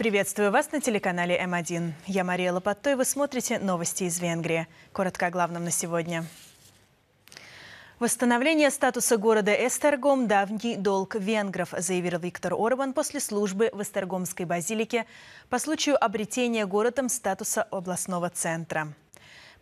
Приветствую вас на телеканале М1. Я Мария Лопатто, и вы смотрите новости из Венгрии. Коротко о главном на сегодня. Восстановление статуса города Эстергом – давний долг венгров, заявил Виктор Орбан после службы в Эстергомской базилике по случаю обретения городом статуса областного центра.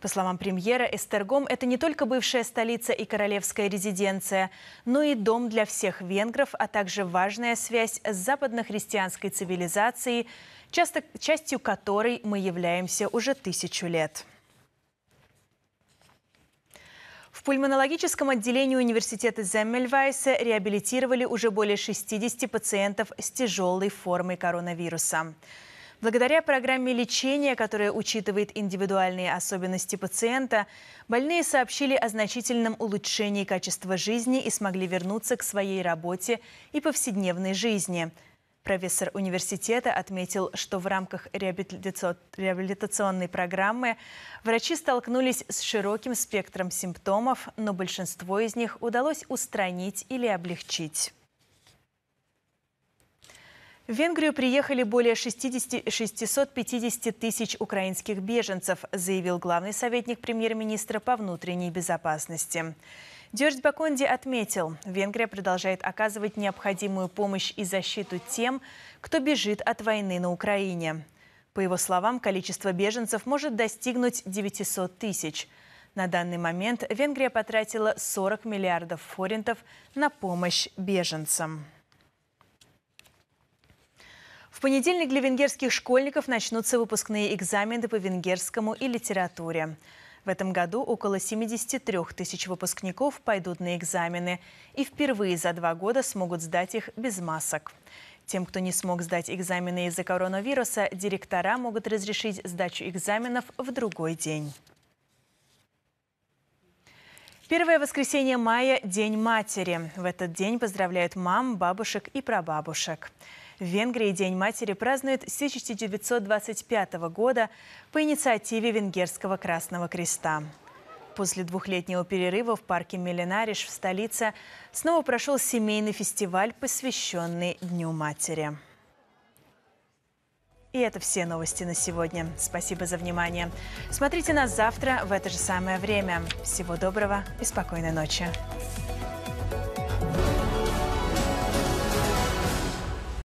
По словам премьера, Эстергом – это не только бывшая столица и королевская резиденция, но и дом для всех венгров, а также важная связь с западно-христианской цивилизацией, часто, частью которой мы являемся уже тысячу лет. В пульмонологическом отделении университета Земмельвайса реабилитировали уже более 60 пациентов с тяжелой формой коронавируса. Благодаря программе лечения, которая учитывает индивидуальные особенности пациента, больные сообщили о значительном улучшении качества жизни и смогли вернуться к своей работе и повседневной жизни. Профессор университета отметил, что в рамках реабилитационной программы врачи столкнулись с широким спектром симптомов, но большинство из них удалось устранить или облегчить. В Венгрию приехали более 60, 650 тысяч украинских беженцев, заявил главный советник премьер-министра по внутренней безопасности. Дёрдь Баконди отметил, Венгрия продолжает оказывать необходимую помощь и защиту тем, кто бежит от войны на Украине. По его словам, количество беженцев может достигнуть 900 тысяч. На данный момент Венгрия потратила 40 миллиардов форинтов на помощь беженцам. В понедельник для венгерских школьников начнутся выпускные экзамены по венгерскому и литературе. В этом году около 73 тысяч выпускников пойдут на экзамены и впервые за два года смогут сдать их без масок. Тем, кто не смог сдать экзамены из-за коронавируса, директора могут разрешить сдачу экзаменов в другой день. Первое воскресенье мая – День матери. В этот день поздравляют мам, бабушек и прабабушек. В Венгрии День матери празднует с 1925 года по инициативе Венгерского Красного Креста. После двухлетнего перерыва в парке Миленариш в столице снова прошел семейный фестиваль, посвященный Дню матери. И это все новости на сегодня. Спасибо за внимание. Смотрите нас завтра в это же самое время. Всего доброго и спокойной ночи.